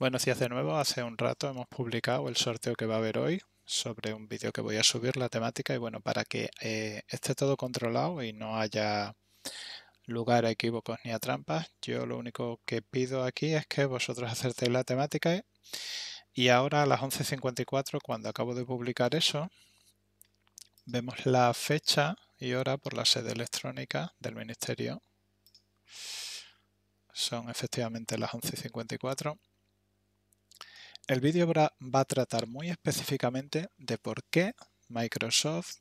Buenos días de nuevo. Hace un rato hemos publicado el sorteo que va a haber hoy sobre un vídeo que voy a subir, la temática, y bueno, para que eh, esté todo controlado y no haya lugar a equívocos ni a trampas, yo lo único que pido aquí es que vosotros acertéis la temática y ahora a las 11.54, cuando acabo de publicar eso, vemos la fecha y hora por la sede electrónica del Ministerio. Son efectivamente las 11.54. El vídeo va a tratar muy específicamente de por qué Microsoft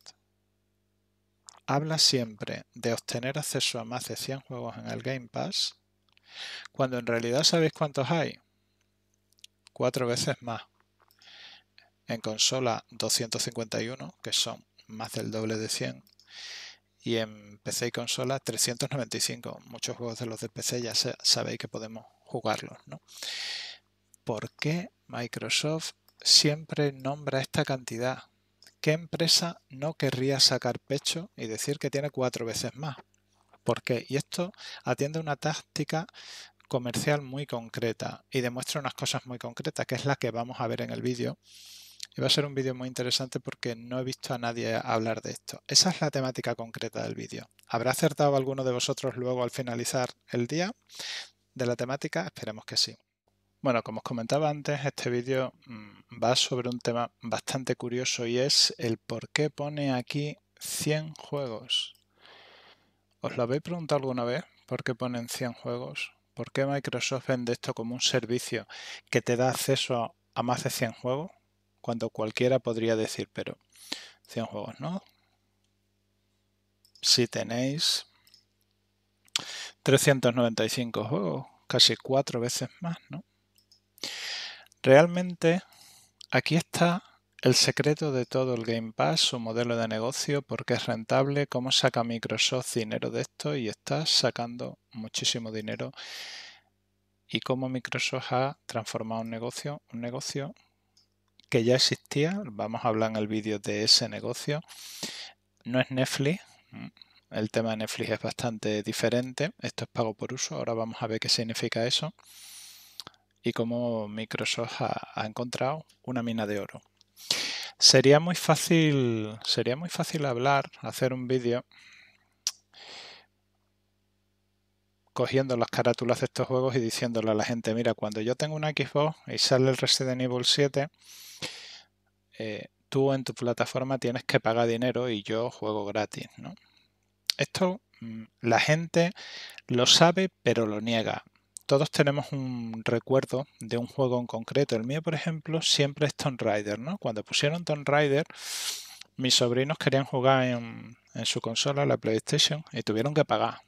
habla siempre de obtener acceso a más de 100 juegos en el Game Pass, cuando en realidad sabéis cuántos hay. Cuatro veces más. En consola 251, que son más del doble de 100. Y en PC y consola 395. Muchos juegos de los de PC ya sabéis que podemos jugarlos. ¿no? por qué Microsoft siempre nombra esta cantidad. ¿Qué empresa no querría sacar pecho y decir que tiene cuatro veces más? ¿Por qué? Y esto atiende a una táctica comercial muy concreta y demuestra unas cosas muy concretas, que es la que vamos a ver en el vídeo. Y va a ser un vídeo muy interesante porque no he visto a nadie hablar de esto. Esa es la temática concreta del vídeo. ¿Habrá acertado alguno de vosotros luego al finalizar el día de la temática? Esperemos que sí. Bueno, como os comentaba antes, este vídeo mm, va sobre un tema bastante curioso y es el por qué pone aquí 100 juegos. ¿Os lo habéis preguntado alguna vez? ¿Por qué ponen 100 juegos? ¿Por qué Microsoft vende esto como un servicio que te da acceso a más de 100 juegos? Cuando cualquiera podría decir, pero 100 juegos no. Si tenéis 395 juegos, casi cuatro veces más, ¿no? Realmente, aquí está el secreto de todo el Game Pass, su modelo de negocio, porque es rentable, cómo saca Microsoft dinero de esto y está sacando muchísimo dinero y cómo Microsoft ha transformado un negocio, un negocio que ya existía, vamos a hablar en el vídeo de ese negocio, no es Netflix, mm, el tema de Netflix es bastante diferente, esto es pago por uso, ahora vamos a ver qué significa eso y cómo Microsoft ha, encontrado una mina de oro. Sería muy fácil, sería muy fácil hablar, hacer un vídeo cogiendo las carátulas de estos juegos y diciéndole a la gente, mira, cuando yo tengo una Xbox y sale el Resident Evil 7, eh, tú en tu plataforma tienes que pagar dinero y yo juego gratis, Esto mm, la gente lo sabe pero lo niega todos tenemos un recuerdo de un juego en concreto. El mío, por ejemplo, siempre es Tomb Raider, ¿no? Cuando pusieron Tomb Raider, mis sobrinos querían jugar en, su consola, la PlayStation, y tuvieron que pagar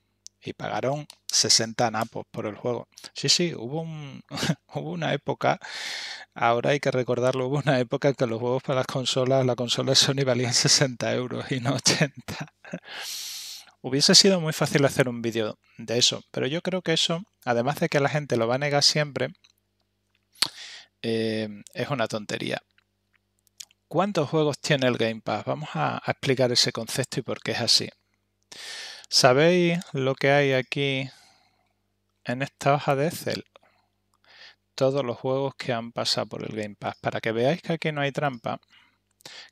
y pagaron 60 napos por el juego. Sí, sí, hubo, hubo una época, ahora hay que recordarlo, hubo una época en que los juegos para las consolas, la consola Sony valían 60 euros y no 80. Hubiese sido muy fácil hacer un vídeo de eso, pero yo creo que eso, además de que la gente lo va a negar siempre, eh, es una tontería. ¿Cuántos juegos tiene el Game Pass? Vamos a, a, explicar ese concepto y por qué es así. ¿Sabéis lo que hay aquí en esta hoja de Excel? Todos los juegos que han pasado por el Game Pass. Para que veáis que aquí no hay trampa,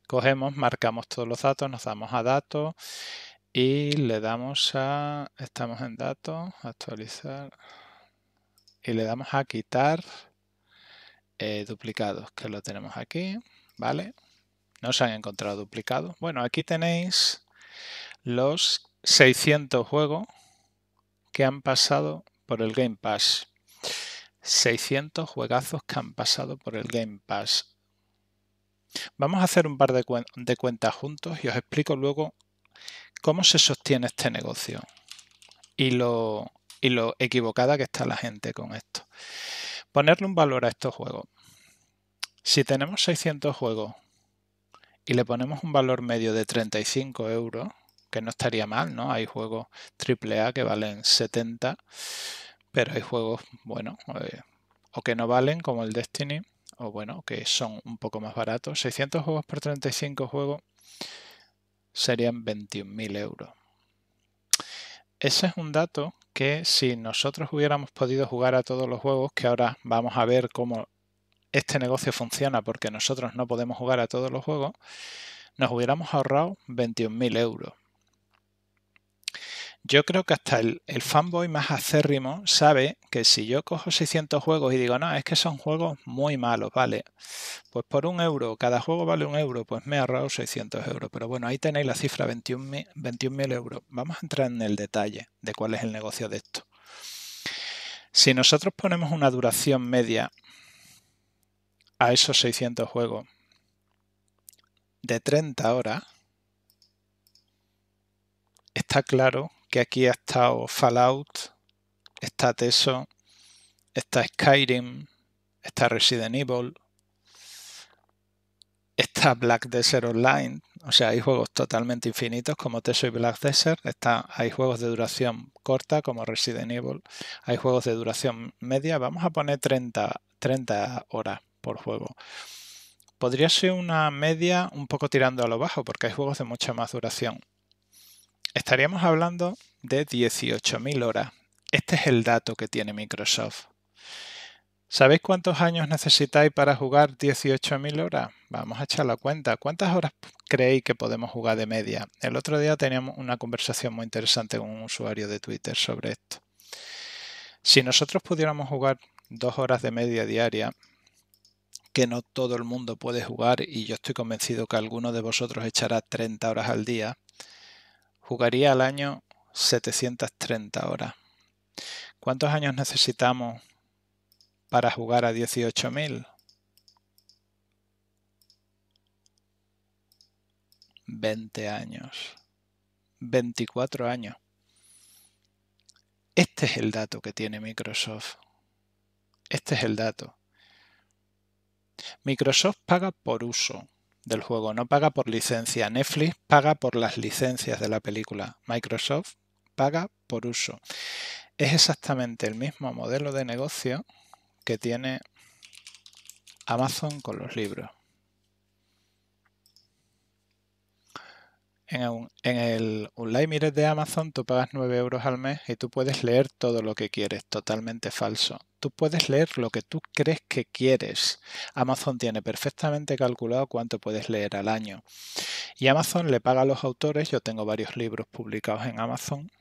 cogemos, marcamos todos los datos, nos damos a datos y le damos a, estamos en datos, actualizar, y le damos a quitar eh, duplicados, que lo tenemos aquí, ¿vale? No se han encontrado duplicados. Bueno, aquí tenéis los 600 juegos que han pasado por el Game Pass. 600 juegazos que han pasado por el Game Pass. Vamos a hacer un par de cuentas juntos y os explico luego cómo se sostiene este negocio y lo, y lo equivocada que está la gente con esto. Ponerle un valor a estos juegos. Si tenemos 600 juegos y le ponemos un valor medio de 35 euros, que no estaría mal, ¿no? Hay juegos AAA que valen 70, pero hay juegos, bueno, eh, o que no valen, como el Destiny, o bueno, que son un poco más baratos. 600 juegos por 35 juegos serían 21.000 euros. Ese es un dato que si nosotros hubiéramos podido jugar a todos los juegos, que ahora vamos a ver cómo este negocio funciona porque nosotros no podemos jugar a todos los juegos, nos hubiéramos ahorrado 21.000 euros yo creo que hasta el, fanboy más acérrimo sabe que si yo cojo 600 juegos y digo, no, es que son juegos muy malos, vale, pues por un euro, cada juego vale un euro, pues me he ahorrado 600 euros. Pero bueno, ahí tenéis la cifra 21.000 euros. Vamos a entrar en el detalle de cuál es el negocio de esto. Si nosotros ponemos una duración media a esos 600 juegos de 30 horas, está claro aquí ha estado Fallout, está Teso, está Skyrim, está Resident Evil, está Black Desert Online, o sea, hay juegos totalmente infinitos como Teso y Black Desert, está, hay juegos de duración corta como Resident Evil, hay juegos de duración media, vamos a poner 30, 30 horas por juego. Podría ser una media un poco tirando a lo bajo porque hay juegos de mucha más duración estaríamos hablando de 18.000 horas. Este es el dato que tiene Microsoft. ¿Sabéis cuántos años necesitáis para jugar 18.000 horas? Vamos a echar la cuenta. ¿Cuántas horas creéis que podemos jugar de media? El otro día teníamos una conversación muy interesante con un usuario de Twitter sobre esto. Si nosotros pudiéramos jugar dos horas de media diaria, que no todo el mundo puede jugar y yo estoy convencido que alguno de vosotros echará 30 horas al día, jugaría al año 730 horas. ¿Cuántos años necesitamos para jugar a 18.000? 20 años. 24 años. Este es el dato que tiene Microsoft. Este es el dato. Microsoft paga por uso del juego. No paga por licencia. Netflix paga por las licencias de la película. Microsoft paga por uso. Es exactamente el mismo modelo de negocio que tiene Amazon con los libros. En el, Online de Amazon tú pagas 9 euros al mes y tú puedes leer todo lo que quieres, totalmente falso. Tú puedes leer lo que tú crees que quieres. Amazon tiene perfectamente calculado cuánto puedes leer al año. Y Amazon le paga a los autores. Yo tengo varios libros publicados en Amazon.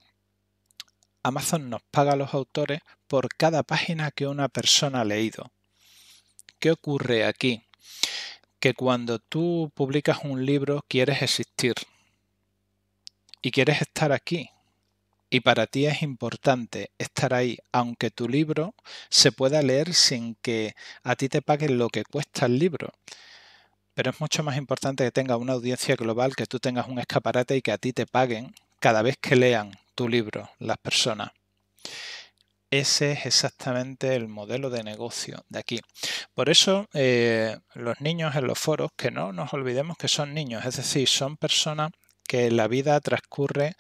Amazon nos paga a los autores por cada página que una persona ha leído. ¿Qué ocurre aquí? Que cuando tú publicas un libro quieres existir y quieres estar aquí, y para ti es importante estar ahí, aunque tu libro se pueda leer sin que a ti te paguen lo que cuesta el libro. Pero es mucho más importante que tenga una audiencia global, que tú tengas un escaparate y que a ti te paguen cada vez que lean tu libro las personas. Ese es exactamente el modelo de negocio de aquí. Por eso eh, los niños en los foros, que no nos olvidemos que son niños, es decir, son personas que la vida transcurre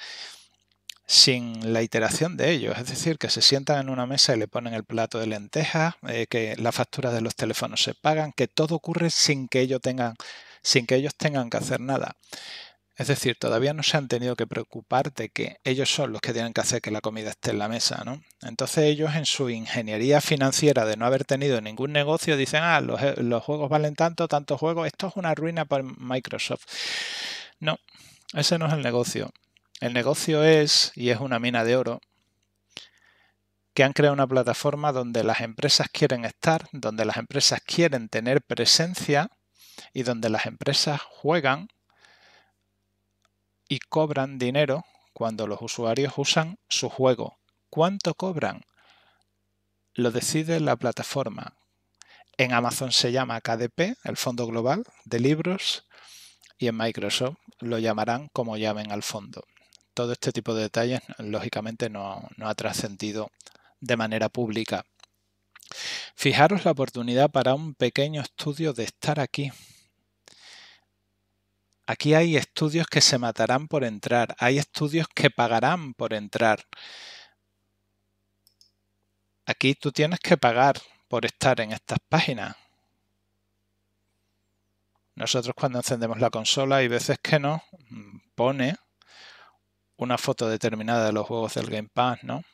sin la iteración de ellos. Es decir, que se sientan en una mesa y le ponen el plato de lentejas, eh, que las facturas de los teléfonos se pagan, que todo ocurre sin que ellos tengan, sin que ellos tengan que hacer nada. Es decir, todavía no se han tenido que preocupar de que ellos son los que tienen que hacer que la comida esté en la mesa, ¿no? Entonces ellos en su ingeniería financiera de no haber tenido ningún negocio dicen, ah, los, eh, los juegos valen tanto, tantos juegos, esto es una ruina para Microsoft. No, ese no es el negocio. El negocio es, y es una mina de oro, que han creado una plataforma donde las empresas quieren estar, donde las empresas quieren tener presencia y donde las empresas juegan y cobran dinero cuando los usuarios usan su juego. ¿Cuánto cobran? Lo decide la plataforma. En Amazon se llama KDP, el Fondo Global de Libros, y en Microsoft lo llamarán como llamen al fondo todo este tipo de detalles, lógicamente, no, ha trascendido de manera pública. Fijaros la oportunidad para un pequeño estudio de estar aquí. Aquí hay estudios que se matarán por entrar, hay estudios que pagarán por entrar. Aquí tú tienes que pagar por estar en estas páginas. Nosotros cuando encendemos la consola hay veces que no pone una foto determinada de los juegos del Game Pass, ¿no?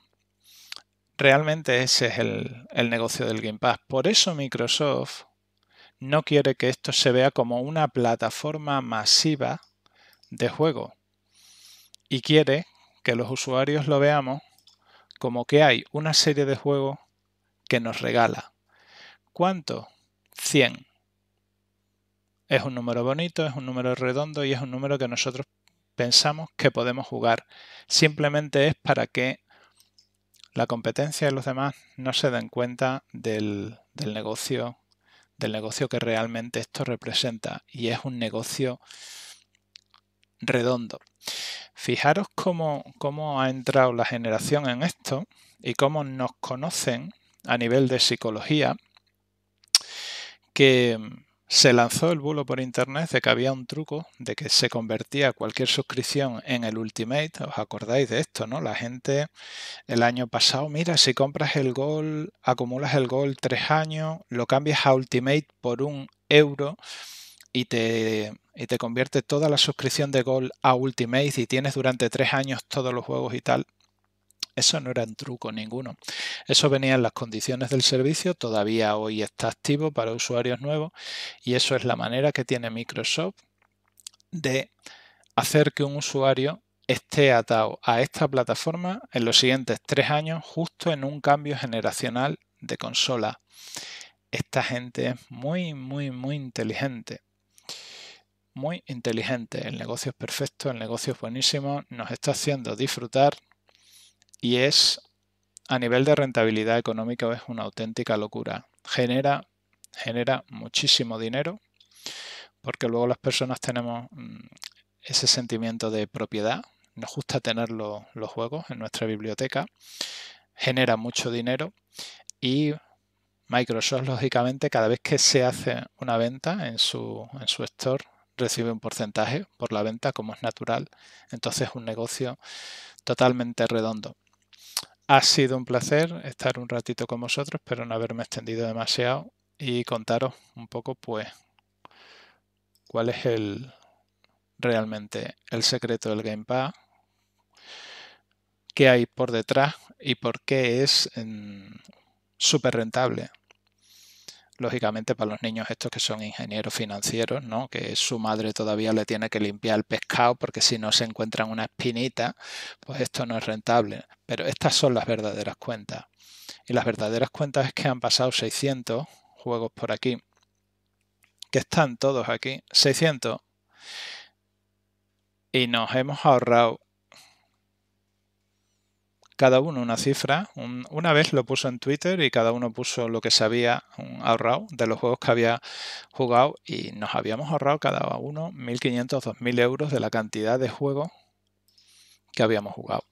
Realmente ese es el, negocio del Game Pass. Por eso Microsoft no quiere que esto se vea como una plataforma masiva de juego. Y quiere que los usuarios lo veamos como que hay una serie de juegos que nos regala. ¿Cuánto? 100. Es un número bonito, es un número redondo y es un número que nosotros pensamos que podemos jugar. Simplemente es para que la competencia de los demás no se den cuenta del, negocio del negocio que realmente esto representa y es un negocio redondo. Fijaros cómo, cómo, ha entrado la generación en esto y cómo nos conocen a nivel de psicología que se lanzó el bulo por internet de que había un truco de que se convertía cualquier suscripción en el Ultimate. ¿Os acordáis de esto, no? La gente el año pasado, mira, si compras el gol, acumulas el gol tres años, lo cambias a Ultimate por un euro y te, te convierte toda la suscripción de Gol a Ultimate y tienes durante tres años todos los juegos y tal. Eso no era un truco ninguno. Eso venía en las condiciones del servicio, todavía hoy está activo para usuarios nuevos y eso es la manera que tiene Microsoft de hacer que un usuario esté atado a esta plataforma en los siguientes tres años justo en un cambio generacional de consola. Esta gente es muy, muy, muy inteligente muy inteligente. El negocio es perfecto, el negocio es buenísimo, nos está haciendo disfrutar, y es, a nivel de rentabilidad económica, es una auténtica locura. Genera, genera muchísimo dinero porque luego las personas tenemos mm, ese sentimiento de propiedad. Nos gusta tener los, juegos en nuestra biblioteca. Genera mucho dinero y Microsoft, lógicamente, cada vez que se hace una venta en su, en su store, recibe un porcentaje por la venta, como es natural. Entonces es un negocio totalmente redondo. Ha sido un placer estar un ratito con vosotros, pero no haberme extendido demasiado y contaros un poco, pues, cuál es el realmente el secreto del Pass? qué hay por detrás y por qué es mm, súper rentable lógicamente para los niños estos que son ingenieros financieros, ¿no? que su madre todavía le tiene que limpiar el pescado porque si no se encuentran una espinita, pues esto no es rentable. Pero estas son las verdaderas cuentas. Y las verdaderas cuentas es que han pasado 600 juegos por aquí, que están todos aquí, 600, y nos hemos ahorrado cada uno una cifra. una vez lo puso en Twitter y cada uno puso lo que sabía ahorrado de los juegos que había jugado y nos habíamos ahorrado cada uno 1.500, 2.000 euros de la cantidad de juegos que habíamos jugado.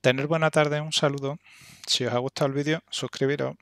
Tener buena tarde, un saludo. Si os ha gustado el vídeo, suscribiros.